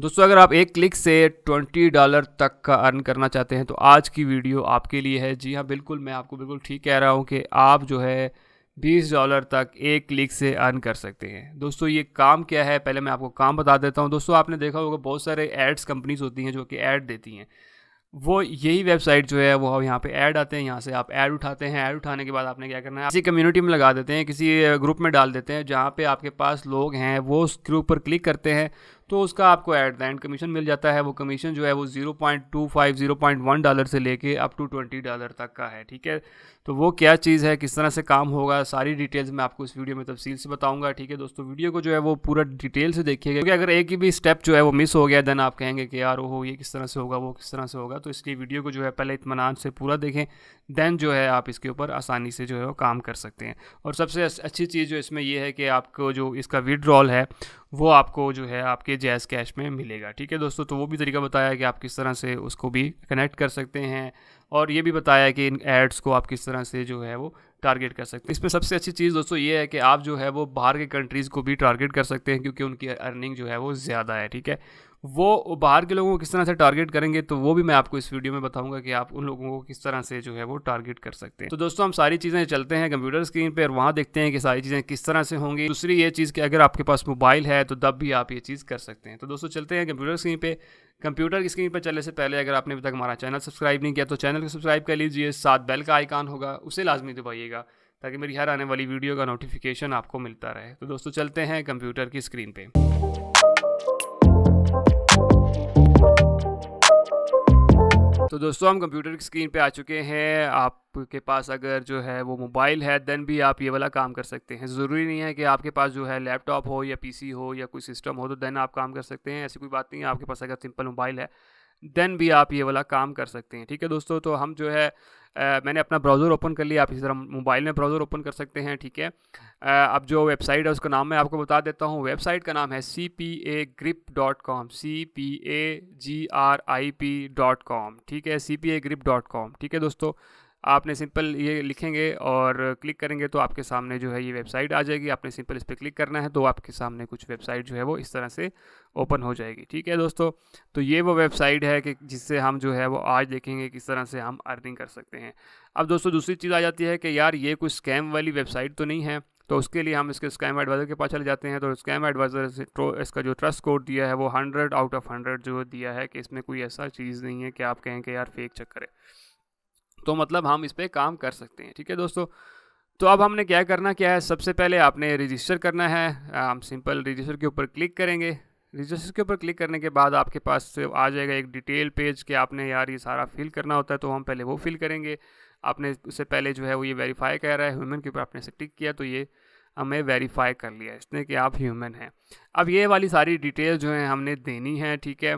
दोस्तों अगर आप एक क्लिक से ट्वेंटी डॉलर तक का अर्न करना चाहते हैं तो आज की वीडियो आपके लिए है जी हाँ बिल्कुल मैं आपको बिल्कुल ठीक कह रहा हूँ कि आप जो है बीस डॉलर तक एक क्लिक से अर्न कर सकते हैं दोस्तों ये काम क्या है पहले मैं आपको काम बता देता हूँ दोस्तों आपने देखा होगा बहुत सारे एड्स कंपनीज होती हैं जो कि ऐड देती हैं वो यही वेबसाइट जो है वो यहाँ पे ऐड आते हैं यहाँ से आप ऐड उठाते हैं ऐड उठाने के बाद आपने क्या करना है किसी कम्युनिटी में लगा देते हैं किसी ग्रुप में डाल देते हैं जहाँ पे आपके पास लोग हैं वो उसके ऊपर क्लिक करते हैं तो उसका आपको एट द एंड कमीशन मिल जाता है वो कमीशन जो है वो zero point two five zero point one dollar से लेके अप टू ट्वेंटी डॉलर तक का है ठीक है तो वो क्या चीज़ है किस तरह से काम होगा सारी डिटेल्स मैं आपको इस वीडियो में तफसील से बताऊंगा ठीक है दोस्तों वीडियो को जो है वो पूरा डिटेल से देखिएगा क्योंकि अगर एक ही भी स्टेप जो है वो मिस हो गया देन आप कहेंगे कि यार ओहो ये किस तरह से होगा वो किस तरह से होगा तो इसलिए वीडियो को जो है पहले इतमान से पूरा देखें देन जो है आप इसके ऊपर आसानी से जो है वो काम कर सकते हैं और सबसे अच्छी चीज़ जो इसमें यह है कि आपको जो इसका विड्रॉल है वो आपको जो है आपके जैज़ कैश में मिलेगा ठीक है दोस्तों तो वो भी तरीका बताया कि आप किस तरह से उसको भी कनेक्ट कर सकते हैं और ये भी बताया कि इन एड्स को आप किस तरह से जो है वो टारगेट कर सकते हैं इसमें सबसे अच्छी चीज़ दोस्तों ये है कि आप जो है वो बाहर के कंट्रीज़ को भी टारगेट कर सकते हैं क्योंकि उनकी अर्निंग जो है वो ज़्यादा है ठीक है वो बाहर के लोगों को किस तरह से टारगेट करेंगे तो वो भी मैं आपको इस वीडियो में बताऊंगा कि आप उन लोगों को किस तरह से जो है वो टारगेट कर सकते हैं तो दोस्तों हम सारी चीज़ें चलते हैं कंप्यूटर स्क्रीन पर वहाँ देखते हैं कि सारी चीज़ें किस तरह से होंगी दूसरी ये चीज़ कि अगर आपके पास मोबाइल है तो तब भी आप ये चीज़ कर सकते हैं तो दोस्तों चलते हैं कंप्यूटर स्क्रीन पर कंप्यूटर की स्क्रीन पर चलने से पहले अगर आपने अभी तक हमारा चैनल सब्सक्राइब नहीं किया तो चैनल को सब्सक्राइब कर लीजिए साथ बेल का आइकान होगा उसे लाजमी दबाइएगा ताकि मेरी हर आने वाली वीडियो का नोटिफिकेशन आपको मिलता रहे तो दोस्तों चलते हैं कंप्यूटर की स्क्रीन पर तो दोस्तों हम कंप्यूटर की स्क्रीन पे आ चुके हैं आपके पास अगर जो है वो मोबाइल है देन भी आप ये वाला काम कर सकते हैं ज़रूरी नहीं है कि आपके पास जो है लैपटॉप हो या पीसी हो या कोई सिस्टम हो तो देन आप काम कर सकते हैं ऐसी कोई बात नहीं है आपके पास अगर सिंपल मोबाइल है देन भी आप ये वाला काम कर सकते हैं ठीक है दोस्तों तो हम जो है आ, मैंने अपना ब्राउज़र ओपन कर लिया आप इसी तरह मोबाइल में ब्राउज़र ओपन कर सकते हैं ठीक है अब जो वेबसाइट है उसका नाम मैं आपको बता देता हूँ वेबसाइट का नाम है C P A grip dot com C P A G R I P dot com ठीक है C P A grip dot com ठीक है दोस्तों आपने सिंपल ये लिखेंगे और क्लिक करेंगे तो आपके सामने जो है ये वेबसाइट आ जाएगी आपने सिंपल इस पर क्लिक करना है तो आपके सामने कुछ वेबसाइट जो है वो इस तरह से ओपन हो जाएगी ठीक है दोस्तों तो ये वो वेबसाइट है कि जिससे हम जो है वो आज देखेंगे किस तरह से हम अर्निंग कर सकते हैं अब दोस्तों दूसरी चीज़ आ जाती है कि यार ये कोई स्कैम वाली वेबसाइट तो नहीं है तो उसके लिए हम इसके स्कैम एडवाइज़र के पास चले जाते हैं तो स्कैम एडवाइज़र से तो इसका जो ट्रस्ट कोड दिया है वो हंड्रेड आउट ऑफ हंड्रेड जो दिया है कि इसमें कोई ऐसा चीज़ नहीं है कि आप कहें कि यार फेक चक्कर है तो मतलब हम इस पर काम कर सकते हैं ठीक है दोस्तों तो अब हमने क्या करना क्या है सबसे पहले आपने रजिस्टर करना है हम सिंपल रजिस्टर के ऊपर क्लिक करेंगे रजिस्टर के ऊपर क्लिक करने के बाद आपके पास आ जाएगा एक डिटेल पेज कि आपने यार ये सारा फिल करना होता है तो हम पहले वो फिल करेंगे आपने उससे पहले जो है वो ये वेरीफाई कर रहा है ह्यूमन के ऊपर आपने से टिक किया तो ये हमें वेरीफाई कर लिया इसने कि आप ह्यूमन हैं अब ये वाली सारी डिटेल जो है हमने देनी है ठीक है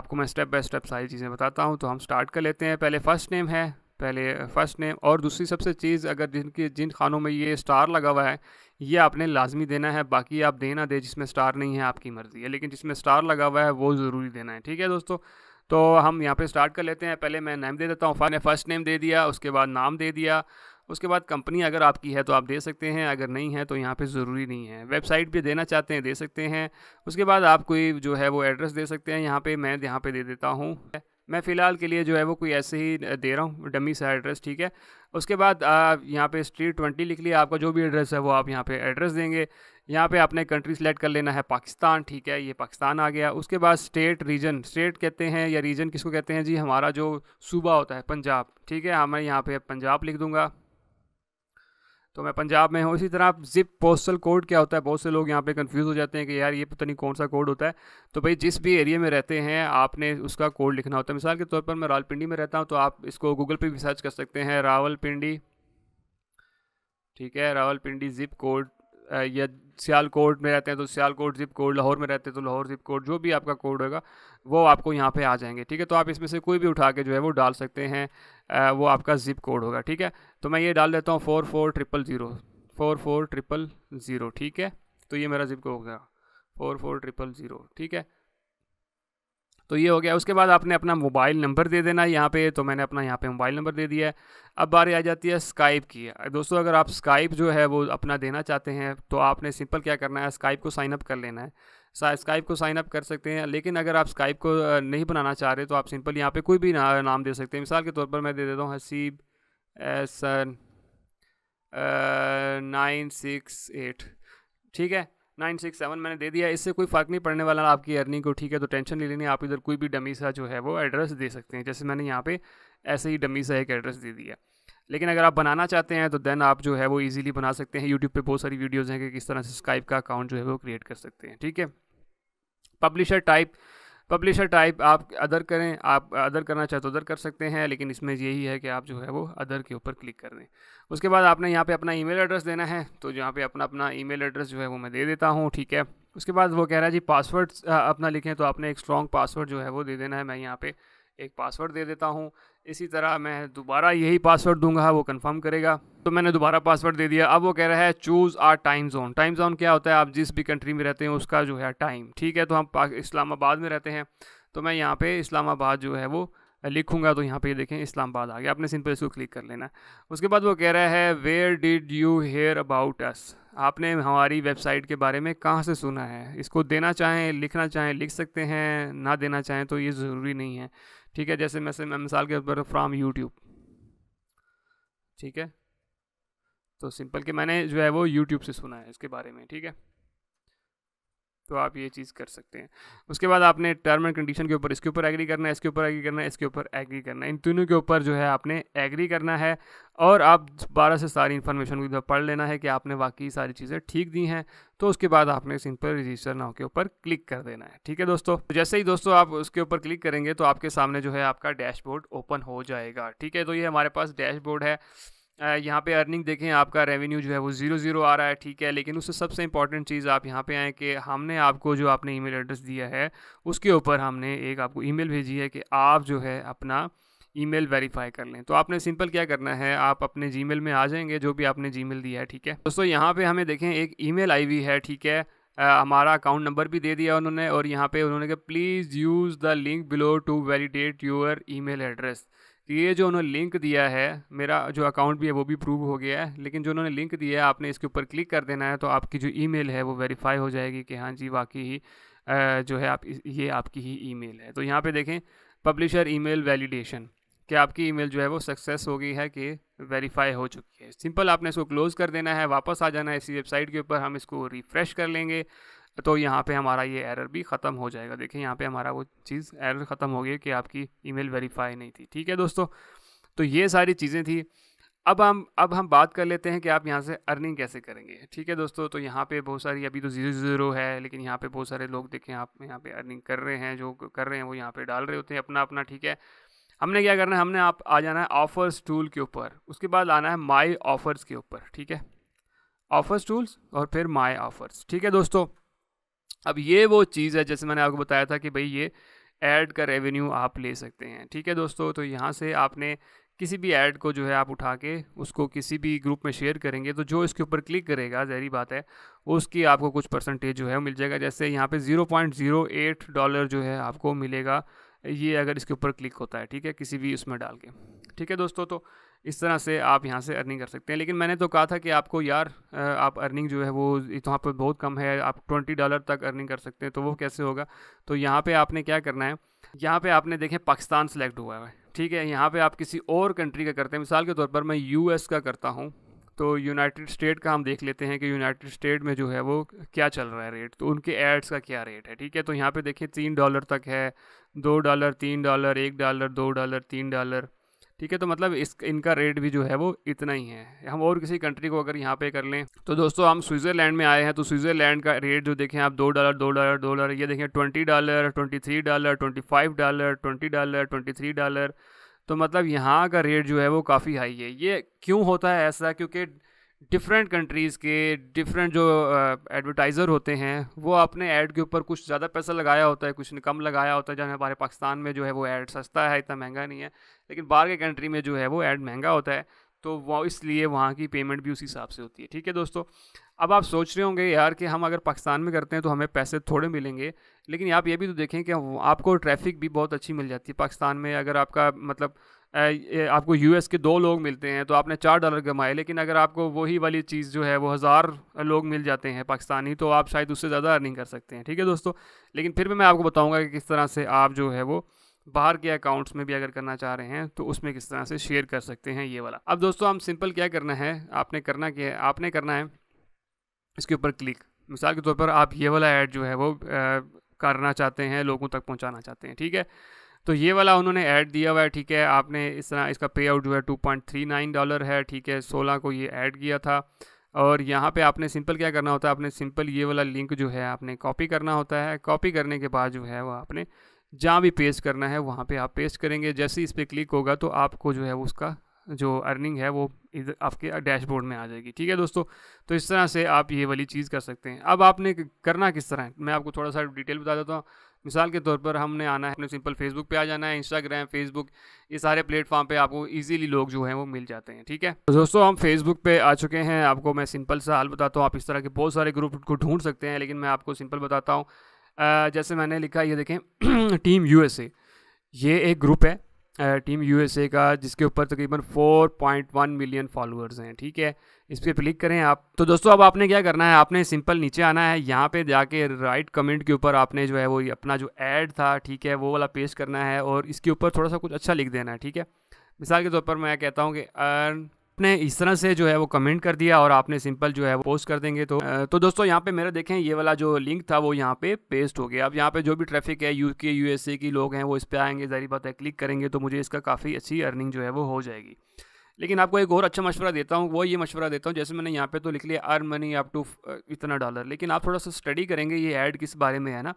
आपको मैं स्टेप बाय स्टेप सारी चीज़ें बताता हूँ तो हम स्टार्ट कर लेते हैं पहले फ़र्स्ट नेम है पहले फ़र्स्ट नेम और दूसरी सबसे चीज़ अगर जिनके जिन खानों में ये स्टार लगा हुआ है ये आपने लाजमी देना है बाकी आप देना दे जिसमें स्टार नहीं है आपकी मर्ज़ी है लेकिन जिसमें स्टार लगा हुआ है वो ज़रूरी देना है ठीक है दोस्तों तो हम यहाँ पे स्टार्ट कर लेते हैं पहले मैं नेम दे देता हूँ फाने फ़र्स्ट नेम दे दिया उसके बाद नाम दे दिया उसके बाद कंपनी अगर आपकी है तो आप दे सकते हैं अगर नहीं है तो यहाँ पे ज़रूरी नहीं है वेबसाइट भी देना चाहते हैं दे सकते हैं उसके बाद आप कोई जो है वो एड्रेस दे सकते हैं यहाँ पे मैं यहाँ पे दे देता हूँ मैं फ़िलहाल के लिए जो है वो कोई ऐसे ही दे रहा हूँ डमी सा एड्रेस ठीक है उसके बाद यहाँ पे स्ट्रीट ट्वेंटी लिख लिया आपका जो भी एड्रेस है वो आप यहाँ पे एड्रेस देंगे यहाँ पे आपने कंट्री सेलेक्ट कर लेना है पाकिस्तान ठीक है ये पाकिस्तान आ गया उसके बाद स्टेट रीजन स्टेट कहते हैं या रीजन किसको कहते हैं जी हमारा जो सूबा होता है पंजाब ठीक है मैं यहाँ पर पंजाब लिख दूँगा तो मैं पंजाब में हूँ इसी तरह आप जिप पोस्टल कोड क्या होता है बहुत से लोग यहाँ पे कंफ्यूज हो जाते हैं कि यार ये पता नहीं कौन सा कोड होता है तो भाई जिस भी एरिया में रहते हैं आपने उसका कोड लिखना होता है मिसाल के तौर पर मैं रावलपिंडी में रहता हूँ तो आप इसको गूगल पर भी सर्च कर सकते हैं रावलपिंडी ठीक है रावलपिंडी जिप कोड या सियालकोट में रहते हैं तो सियालकोट जिप कोड लाहौर में रहते हैं तो लाहौर जिप कोड जो भी आपका कोड होगा वो आपको यहाँ पे आ जाएंगे ठीक है तो आप इसमें से कोई भी उठा के जो है वो डाल सकते हैं वो आपका जिप कोड होगा ठीक है तो मैं ये डाल देता हूँ four four triple zero four four triple zero ठीक है तो ये मेरा जिप कोड हो गया फोर फोर ट्रिपल ज़ीरो ठीक है तो ये हो गया उसके बाद आपने अपना मोबाइल नंबर दे देना है यहाँ पे तो मैंने अपना यहाँ पे मोबाइल नंबर दे दिया है अब बारी आ जाती है स्काइप की दोस्तों अगर आप स्काइप जो है वो अपना देना चाहते हैं तो आपने सिंपल क्या करना है स्काइप को साइनअप कर लेना है स्काइप को साइन अप कर सकते हैं लेकिन अगर आप स्काइप को नहीं बनाना चाह रहे तो आप सिंपल यहाँ पर कोई भी ना, नाम दे सकते हैं मिसाल के तौर पर मैं दे देता हूँ Haseeb Ahsan nine six eight ठीक है नाइन सिक्स सेवन मैंने दे दिया इससे कोई फ़र्क नहीं पड़ने वाला आपकी अर्निंग को ठीक है तो टेंशन नहीं लेनी आप इधर कोई भी डमी सा जो है वो एड्रेस दे सकते हैं जैसे मैंने यहाँ पे ऐसे ही डमी सा एक एड्रेस दे दिया लेकिन अगर आप बनाना चाहते हैं तो देन आप जो है वो ईजिली बना सकते हैं यूट्यूब पर बहुत सारी वीडियोज़ हैं कि किस तरह से स्काइप का अकाउंट जो है वो क्रिएट कर सकते हैं ठीक है पब्लिशर टाइप पब्लिशर टाइप आप अदर करें आप अदर करना चाहे तो अदर कर सकते हैं लेकिन इसमें यही है कि आप जो है वो अदर के ऊपर क्लिक कर दें उसके बाद आपने यहाँ पे अपना ईमेल एड्रेस देना है तो यहाँ पे अपना अपना ईमेल एड्रेस जो है वो मैं दे देता हूँ ठीक है उसके बाद वो कह रहा है जी पासवर्ड अपना लिखें तो आपने एक स्ट्रॉन्ग पासवर्ड जो है वो दे देना है मैं यहाँ पर एक पासवर्ड दे देता हूँ इसी तरह मैं दोबारा यही पासवर्ड दूंगा वो कंफर्म करेगा तो मैंने दोबारा पासवर्ड दे दिया अब वो कह रहा है choose your time zone time zone क्या होता है आप जिस भी कंट्री में रहते हैं उसका जो है टाइम ठीक है तो हम इस्लामाबाद में रहते हैं तो मैं यहाँ पर इस्लामाबाद जो है वो लिखूंगा तो यहाँ पे ये देखें इस्लामाबाद आ गया आपने सिंपल इसको क्लिक कर लेना उसके बाद वो कह रहा है where did you hear about us आपने हमारी वेबसाइट के बारे में कहाँ से सुना है इसको देना चाहें लिखना चाहें लिख सकते हैं ना देना चाहें तो ये ज़रूरी नहीं है ठीक है जैसे मैं मिसाल के तौर पर फ्राम यूट्यूब ठीक है तो सिंपल कि मैंने जो है वो यूट्यूब से सुना है इसके बारे में ठीक है तो आप ये चीज़ कर सकते हैं उसके बाद आपने टर्म एंड कंडीशन के ऊपर इसके ऊपर एग्री करना है इसके ऊपर एग्री करना है इसके ऊपर एग्री करना है इन तीनों के ऊपर जो है आपने एग्री करना है और आप बारह से सारी इन्फॉर्मेशन को पढ़ लेना है कि आपने वाकई सारी चीज़ें ठीक दी हैं तो उसके बाद आपने पर रजिस्टर नाव के ऊपर क्लिक कर देना है ठीक है दोस्तों तो जैसे ही दोस्तों आप उसके ऊपर क्लिक करेंगे तो आपके सामने जो है आपका डैशबोर्ड ओपन हो जाएगा ठीक है तो ये हमारे पास डैशबोर्ड है यहाँ पे अर्निंग देखें आपका रेवेन्यू जो है वो ज़ीरो ज़ीरो आ रहा है ठीक है लेकिन उससे सबसे इंपॉर्टेंट चीज़ आप यहाँ पे आए कि हमने आपको जो आपने ईमेल एड्रेस दिया है उसके ऊपर हमने एक आपको ईमेल भेजी है कि आप जो है अपना ईमेल वेरीफाई कर लें तो आपने सिंपल क्या करना है आप अपने जी में आ जाएंगे जो भी आपने जी दिया है ठीक है दोस्तों यहाँ पर हमें देखें एक ई मेल है ठीक है आ, हमारा अकाउंट नंबर भी दे दिया उन्होंने और यहाँ पर उन्होंने कहा please use the link below to validate your e address तो ये जो उन्होंने लिंक दिया है मेरा जो अकाउंट भी है वो भी प्रूव हो गया है लेकिन जो उन्होंने लिंक दिया है आपने इसके ऊपर क्लिक कर देना है तो आपकी जो ई है वो वेरीफाई हो जाएगी कि हाँ जी वाकई ही जो है आप ये आपकी ही ई है तो यहाँ पर देखें पब्लिशर ई वैलिडेशन कि आपकी ईमेल जो है वो सक्सेस हो गई है कि वेरीफाई हो चुकी है सिंपल आपने इसको क्लोज़ कर देना है वापस आ जाना है इसी वेबसाइट के ऊपर हम इसको रिफ़्रेश कर लेंगे तो यहाँ पे हमारा ये एरर भी ख़त्म हो जाएगा देखिए यहाँ पे हमारा वो चीज़ एरर ख़त्म हो गई कि आपकी ईमेल वेरीफाई नहीं थी ठीक है दोस्तों तो ये सारी चीज़ें थी अब हम अब हम बात कर लेते हैं कि आप यहाँ से अर्निंग कैसे करेंगे ठीक है दोस्तों तो यहाँ पे बहुत सारी अभी तो जीरो जीरो है लेकिन यहाँ पे बहुत सारे लोग देखें आप यहाँ पे अर्निंग कर रहे हैं जो कर रहे हैं वो यहाँ पे डाल रहे होते हैं अपना अपना ठीक है हमने क्या करना है हमने आप आ जाना है ऑफर्स टूल के ऊपर उसके बाद आना है माई ऑफर्स के ऊपर ठीक है ऑफर्स टूल्स और फिर माई ऑफर्स ठीक है दोस्तों अब ये वो चीज़ है जैसे मैंने आपको बताया था कि भाई ये ऐड का रेवेन्यू आप ले सकते हैं ठीक है दोस्तों तो यहाँ से आपने किसी भी ऐड को जो है आप उठा के उसको किसी भी ग्रुप में शेयर करेंगे तो जो इसके ऊपर क्लिक करेगा जहरी बात है उसकी आपको कुछ परसेंटेज जो है मिल जाएगा जैसे यहाँ पे 0.08 डॉलर जो है आपको मिलेगा ये अगर इसके ऊपर क्लिक होता है ठीक है किसी भी उसमें डाल के ठीक है दोस्तों तो इस तरह से आप यहाँ से अर्निंग कर सकते हैं लेकिन मैंने तो कहा था कि आपको यार आप अर्निंग जो है वो यहाँ तो पर बहुत कम है आप ट्वेंटी डॉलर तक अर्निंग कर सकते हैं तो वो कैसे होगा तो यहाँ पर आपने क्या करना है यहाँ पर आपने देखें पाकिस्तान सेलेक्ट हुआ है ठीक है यहाँ पर आप किसी और कंट्री का करते हैं मिसाल के तौर पर मैं यू का करता हूँ तो यूनाइटेड स्टेट का हम देख लेते हैं कि यूनाइटेड स्टेट में जो है वो क्या चल रहा है रेट तो उनके एड्स का क्या रेट है ठीक है तो यहाँ पे देखिए तीन डॉलर तक है दो डॉलर तीन डॉलर एक डॉलर दो डॉलर तीन डॉलर ठीक है तो मतलब इस इनका रेट भी जो है वो इतना ही है हम और किसी कंट्री को अगर यहाँ पे कर लें तो दोस्तों हम स्विट्ज़रलैंड में आए हैं तो स्विट्ज़रलैंड का रेट जो देखें आप दो डॉलर दो डॉलर दो डॉलर ये देखें twenty dollar twenty three dollar twenty five dollar twenty dollar twenty three dollar तो मतलब यहाँ का रेट जो है वो काफ़ी हाई है ये क्यों होता है ऐसा क्योंकि डिफरेंट कंट्रीज़ के डिफरेंट जो एडवर्टाइज़र होते हैं वो अपने ऐड के ऊपर कुछ ज़्यादा पैसा लगाया होता है कुछ ने कम लगाया होता है जहाँ हमारे पाकिस्तान में जो है वो ऐड सस्ता है इतना महंगा नहीं है लेकिन बाहर के कंट्री में जो है वो ऐड महंगा होता है तो वो इसलिए वहाँ की पेमेंट भी उसी हिसाब से होती है ठीक है दोस्तों अब आप सोच रहे होंगे यार कि हम अगर पाकिस्तान में करते हैं तो हमें पैसे थोड़े मिलेंगे लेकिन आप ये भी तो देखें कि आपको ट्रैफिक भी बहुत अच्छी मिल जाती है पाकिस्तान में अगर आपका मतलब आपको यूएस के दो लोग मिलते हैं तो आपने चार डॉलर कमाए लेकिन अगर आपको वही वाली चीज़ जो है वो हज़ार लोग मिल जाते हैं पाकिस्तानी तो आप शायद उससे ज़्यादा अर्निंग कर सकते हैं ठीक है दोस्तों लेकिन फिर भी मैं आपको बताऊँगा कि किस तरह से आप जो है वो बाहर के अकाउंट्स में भी अगर करना चाह रहे हैं तो उसमें किस तरह से शेयर कर सकते हैं ये वाला अब दोस्तों हम सिंपल क्या करना है आपने करना क्या है आपने करना है इसके ऊपर क्लिक मिसाल के तौर पर आप ये वाला ऐड जो है वो आ, करना चाहते हैं लोगों तक पहुंचाना चाहते हैं ठीक है तो ये वाला उन्होंने ऐड दिया हुआ है ठीक है आपने इस तरह इसका पे आउट जो है टू डॉलर है ठीक है सोलह को ये ऐड किया था और यहाँ पे आपने सिंपल क्या करना होता है आपने सिंपल ये वाला लिंक जो है आपने कॉपी करना होता है कॉपी करने के बाद जो है वो आपने जहाँ भी पेस्ट करना है वहाँ पे आप पेस्ट करेंगे जैसे ही इस पर क्लिक होगा तो आपको जो है उसका जो अर्निंग है वो इधर आपके डैशबोर्ड में आ जाएगी ठीक है दोस्तों तो इस तरह से आप ये वाली चीज़ कर सकते हैं अब आपने करना किस तरह है मैं आपको थोड़ा सा डिटेल बता देता हूँ मिसाल के तौर पर हमने आना है अपने सिंपल फेसबुक पे आ जाना है इंस्टाग्राम फेसबुक ये सारे प्लेटफॉर्म पे आपको इजीली लोग जो हैं वो मिल जाते हैं ठीक है तो दोस्तों हम फेसबुक पे आ चुके हैं आपको मैं सिंपल सा हाल बताता हूँ आप इस तरह के बहुत सारे ग्रुप को ढूंढ सकते हैं लेकिन मैं आपको सिंपल बताता हूँ जैसे मैंने लिखा ये देखें टीम यूएसए ये एक ग्रुप है टीम यूएसए का जिसके ऊपर तकरीबन 4.1 मिलियन फॉलोअर्स हैं ठीक है इस पर क्लिक करें आप तो दोस्तों अब आपने क्या करना है आपने सिंपल नीचे आना है यहाँ पे जाके राइट कमेंट के ऊपर आपने जो है वो अपना जो ऐड था ठीक है वो वाला पेश करना है और इसके ऊपर थोड़ा सा कुछ अच्छा लिख देना है ठीक है मिसाल के तौर पर मैं कहता हूँ कि अर्न आपने इस तरह से जो है वो कमेंट कर दिया और आपने सिंपल जो है वो पोस्ट कर देंगे तो तो दोस्तों यहाँ पे मेरा देखें ये वाला जो लिंक था वो यहाँ पे पेस्ट हो गया अब यहाँ पे जो भी ट्रैफिक है यू के यू की लोग हैं वो इस पर आएंगे जारी बात है क्लिक करेंगे तो मुझे इसका काफ़ी अच्छी अर्निंग जो है वो हो जाएगी लेकिन आपको एक और अच्छा मशवरा देता हूँ वो ये मशवरा देता हूँ जैसे मैंने यहाँ पे तो लिख लिया अर्न मनी अप टू इतना डॉलर लेकिन आप थोड़ा सा स्टडी करेंगे ये ऐड किस बारे में है ना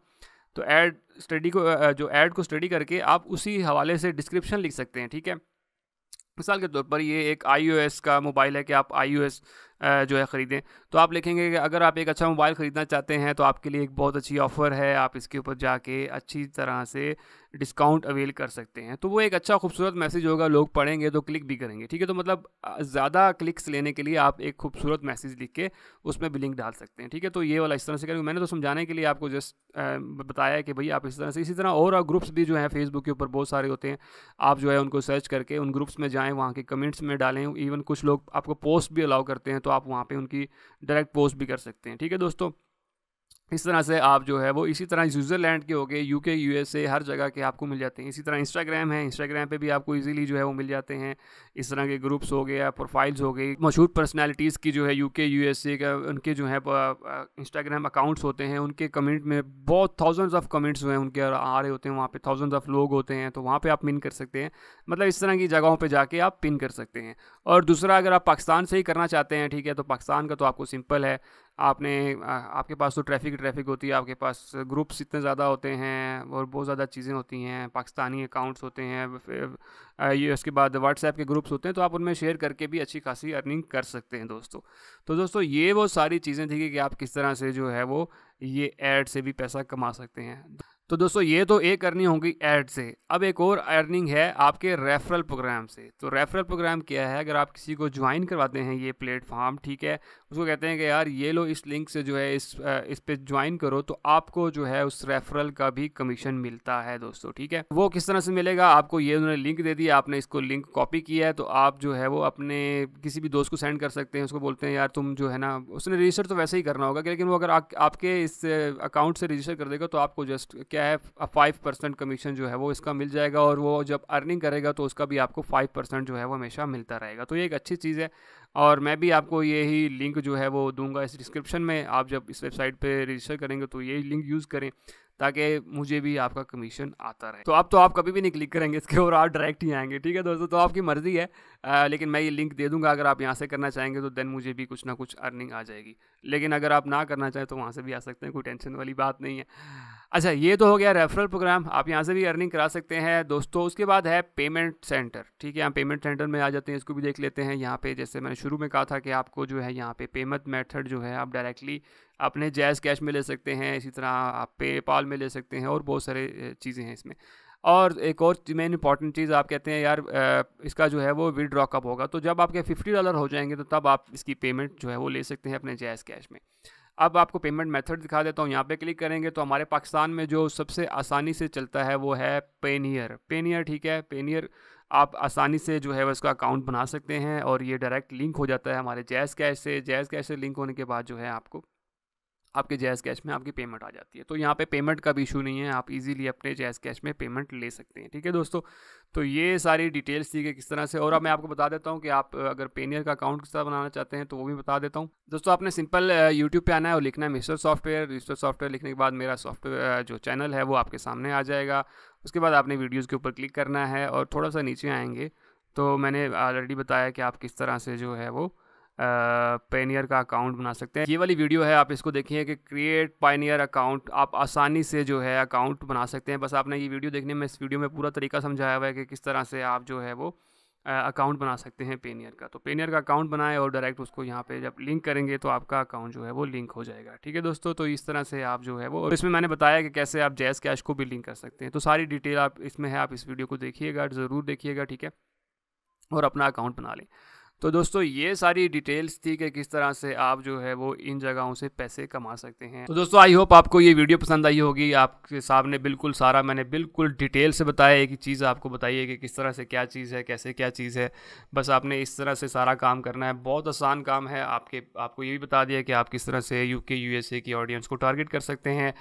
तो ऐड स्टडी को जो ऐड को स्टडी करके आप उसी हवाले से डिस्क्रिप्शन लिख सकते हैं ठीक है मिसाल के तौर पर ये एक आई का मोबाइल है कि आप आई जो है ख़रीदें तो आप लिखेंगे कि अगर आप एक अच्छा मोबाइल ख़रीदना चाहते हैं तो आपके लिए एक बहुत अच्छी ऑफ़र है आप इसके ऊपर जाके अच्छी तरह से डिस्काउंट अवेल कर सकते हैं तो वो एक अच्छा खूबसूरत मैसेज होगा लोग पढ़ेंगे तो क्लिक भी करेंगे ठीक है तो मतलब ज़्यादा क्लिक्स लेने के लिए आप एक खूबसूरत मैसेज लिख के उसमें भी लिंक डाल सकते हैं ठीक है तो ये वाला इस तरह से करेंगे मैंने तो समझाने के लिए आपको जस्ट बताया कि भाई आप इस तरह से इसी तरह और ग्रुप्स भी जो हैं फेसबुक के ऊपर बहुत सारे होते हैं आप जो है उनको सर्च करके उन ग्रुप्स में जाएँ वहाँ के कमेंट्स में डालें इवन कुछ लोग आपको पोस्ट भी अलाउ करते हैं तो तो आप वहाँ पर उनकी डायरेक्ट पोस्ट भी कर सकते हैं ठीक है दोस्तों इस तरह से आप जो है वो इसी तरह स्विट्ज़रलैंड के हो गए यू के यू एस ए हर जगह के आपको मिल जाते हैं इसी तरह इंस्टाग्राम है इंस्टाग्राम पे भी आपको इजीली जो है वो मिल जाते हैं इस तरह के ग्रुप्स हो गए प्रोफाइल्स हो गई मशहूर पर्सनालिटीज़ की जो है यू के यू एस ए का उनके जो है इंस्टाग्राम अकाउंट्स होते हैं उनके कमेंट में बहुत थाउजेंड्स ऑफ कमेंट्स जो हैं उनके आ रहे होते हैं वहाँ पर थाउजेंड्स ऑफ लोग होते हैं तो वहाँ पर आप पिन कर सकते हैं मतलब इस तरह की जगहों पर जाके आप पिन कर सकते हैं और दूसरा अगर आप पाकिस्तान से ही करना चाहते हैं ठीक है तो पाकिस्तान का तो आपको सिंपल है आपने आपके पास तो ट्रैफिक ट्रैफिक होती है आपके पास ग्रुप्स इतने ज़्यादा होते हैं और बहुत ज़्यादा चीज़ें होती हैं पाकिस्तानी अकाउंट्स होते हैं ये उसके बाद व्हाट्सएप के ग्रुप्स होते हैं तो आप उनमें शेयर करके भी अच्छी खासी अर्निंग कर सकते हैं दोस्तों तो दोस्तों ये वो सारी चीज़ें थी कि आप किस तरह से जो है वो ये एड से भी पैसा कमा सकते हैं तो दोस्तों ये तो एक अर्निंग होगी ऐड से अब एक और अर्निंग है आपके रेफरल प्रोग्राम से तो रेफरल प्रोग्राम क्या है अगर आप किसी को ज्वाइन करवाते हैं ये प्लेटफॉर्म ठीक है उसको कहते हैं कि यार ये लो इस लिंक से जो है इस इस पर ज्वाइन करो तो आपको जो है उस रेफरल का भी कमीशन मिलता है दोस्तों ठीक है वो किस तरह से मिलेगा आपको ये उन्होंने लिंक दे दी आपने इसको लिंक कॉपी किया है तो आप जो है वो अपने किसी भी दोस्त को सेंड कर सकते हैं उसको बोलते हैं यार तुम जो है ना उसने रजिस्टर तो वैसे ही करना होगा लेकिन वो अगर आपके इस अकाउंट से रजिस्टर कर देगा तो आपको जस्ट क्या है फाइव परसेंट कमीशन जो है वो इसका मिल जाएगा और वो जब अर्निंग करेगा तो उसका भी आपको फाइव परसेंट जो है वो हमेशा मिलता रहेगा तो ये एक अच्छी चीज़ है और मैं भी आपको यही लिंक जो है वो दूंगा इस डिस्क्रिप्शन में आप जब इस वेबसाइट पे रजिस्टर करेंगे तो यही लिंक यूज़ करें ताकि मुझे भी आपका कमीशन आता रहे तो आप तो आप कभी भी नहीं क्लिक करेंगे इसके और आप डायरेक्ट ही आएंगे ठीक है दोस्तों तो आपकी मर्ज़ी है आ, लेकिन मैं ये लिंक दे दूंगा अगर आप यहाँ से करना चाहेंगे तो देन मुझे भी कुछ ना कुछ अर्निंग आ जाएगी लेकिन अगर आप ना करना चाहें तो वहाँ से भी आ सकते हैं कोई टेंशन वाली बात नहीं है अच्छा ये तो हो गया रेफरल प्रोग्राम आप यहाँ से भी अर्निंग करा सकते हैं दोस्तों उसके बाद है पेमेंट सेंटर ठीक है हम पेमेंट सेंटर में आ जाते हैं इसको भी देख लेते हैं यहाँ पे जैसे मैंने शुरू में कहा था कि आपको जो है यहाँ पे पेमेंट मेथड जो है आप डायरेक्टली अपने जैज़ कैश में ले सकते हैं इसी तरह आप पेपॉल में ले सकते हैं और बहुत सारे चीज़ें हैं इसमें और एक और मेन इंपॉर्टेंट चीज़ आप कहते हैं यार इसका जो है वो विड्रॉ कब होगा तो जब आपके फिफ्टी डॉलर हो जाएंगे तो तब आप इसकी पेमेंट जो है वो ले सकते हैं अपने जैज़ कैश में अब आपको पेमेंट मेथड दिखा देता हूँ यहाँ पे क्लिक करेंगे तो हमारे पाकिस्तान में जो सबसे आसानी से चलता है वो है पेनियर पेनियर ठीक है पेनियर आप आसानी से जो है उसका अकाउंट बना सकते हैं और ये डायरेक्ट लिंक हो जाता है हमारे जैज़ कैश से जैज़ कैश से लिंक होने के बाद जो है आपको आपके जैज़ कैश में आपकी पेमेंट आ जाती है तो यहाँ पे पेमेंट का भी इशू नहीं है आप इजीली अपने जैज़ कैश में पेमेंट ले सकते हैं ठीक है दोस्तों तो ये सारी डिटेल्स थी कि किस तरह से और अब मैं आपको बता देता हूँ कि आप अगर पेनियर का अकाउंट किस तरह बनाना चाहते हैं तो वो भी बता देता हूँ दोस्तों आपने सिंपल यूट्यूब पर आना है और लिखना है मिस्टर सॉफ्टवेयर मिस्टर सॉफ्टवेयर लिखने के बाद मेरा सॉफ्टवेयर जो चैनल है वो आपके सामने आ जाएगा उसके बाद आपने वीडियोज़ के ऊपर क्लिक करना है और थोड़ा सा नीचे आएँगे तो मैंने ऑलरेडी बताया कि आप किस तरह से जो है वो पेनियर का अकाउंट बना सकते हैं ये वाली वीडियो है आप इसको देखिए कि क्रिएट पाइनियर अकाउंट आप आसानी से जो है अकाउंट बना सकते हैं बस आपने ये वीडियो देखने में इस वीडियो में पूरा तरीका समझाया हुआ है कि किस तरह से आप जो है वो अकाउंट बना सकते हैं पेनियर का तो पेनियर का अकाउंट बनाएं और डायरेक्ट उसको यहाँ पे जब लिंक करेंगे तो आपका अकाउंट जो है वो लिंक हो जाएगा ठीक है दोस्तों तो इस तरह से आप जो है वो इसमें मैंने बताया कि कैसे आप जैस कैश को भी लिंक कर सकते हैं तो सारी डिटेल आप इसमें है आप इस वीडियो को देखिएगा ज़रूर देखिएगा ठीक है और अपना अकाउंट बना लें तो दोस्तों ये सारी डिटेल्स थी कि किस तरह से आप जो है वो इन जगहों से पैसे कमा सकते हैं तो दोस्तों आई होप आपको ये वीडियो पसंद आई होगी आपके सामने बिल्कुल सारा मैंने बिल्कुल डिटेल से बताया एक ही चीज़ आपको बताइए कि किस तरह से क्या चीज़ है कैसे क्या चीज़ है बस आपने इस तरह से सारा काम करना है बहुत आसान काम है आपके आपको ये भी बता दिया कि आप किस तरह से यू के यू एस ए की ऑडियंस को टारगेट कर सकते हैं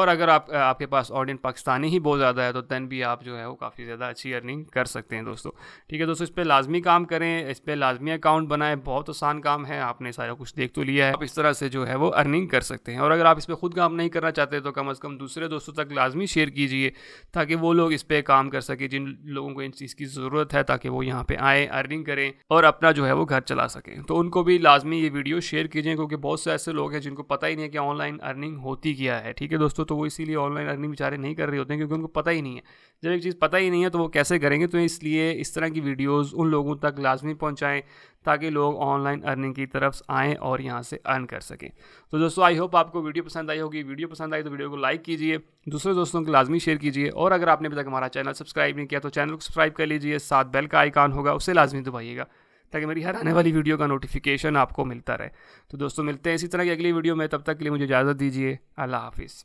और अगर आप आपके पास ऑडियंस पाकिस्तानी ही बहुत ज़्यादा है तो दैन भी आप जो है वो काफ़ी ज़्यादा अच्छी अर्निंग कर सकते हैं दोस्तों ठीक है दोस्तों इस पर लाजमी काम करें इस पर लाजमी आदमी अकाउंट बनाए बहुत आसान काम है आपने सारा कुछ देख तो लिया है आप इस तरह से जो है वो अर्निंग कर सकते हैं और अगर आप इस पर खुद काम नहीं करना चाहते तो कम अज़ कम दूसरे दोस्तों तक लाजमी शेयर कीजिए ताकि वो लोग इस पर काम कर सकें जिन लोगों को इन चीज़ की ज़रूरत है ताकि वो यहाँ पर आएँ अर्निंग करें और अपना जो है वो घर चला सकें तो उनको भी लाजमी ये वीडियो शेयर कीजिए क्योंकि बहुत से ऐसे लोग हैं जिनको पता ही नहीं है कि ऑनलाइन अर्निंग होती क्या है ठीक है दोस्तों तो वो इसीलिए ऑनलाइन अर्निंग बेचारे नहीं कर रहे होते हैं क्योंकि उनको पता ही नहीं है जब एक चीज़ पता ही नहीं है तो वो कैसे करेंगे तो इसलिए इस तरह की वीडियोज़ उन लोगों तक लाजमी पहुँचाएँ ताकि लोग ऑनलाइन अर्निंग की तरफ आएँ और यहाँ से अर्न कर सकें तो दोस्तों आई होप आपको वीडियो पसंद आई होगी वीडियो पसंद आई तो वीडियो को लाइक कीजिए दूसरे दोस्तों को लाजमी शेयर कीजिए और अगर आपने अभी तक हमारा चैनल सब्सक्राइब नहीं किया तो चैनल को सब्सक्राइब कर लीजिए साथ बेल का आइकान होगा उसे लाजमी दबाइएगा ताकि मेरी हर आने वाली वीडियो का नोटिफिकेशन आपको मिलता रहे तो दोस्तों मिलते हैं इसी तरह की अगली वीडियो में तब तक के लिए मुझे इजाज़त दीजिए अल्लाह हाफिज़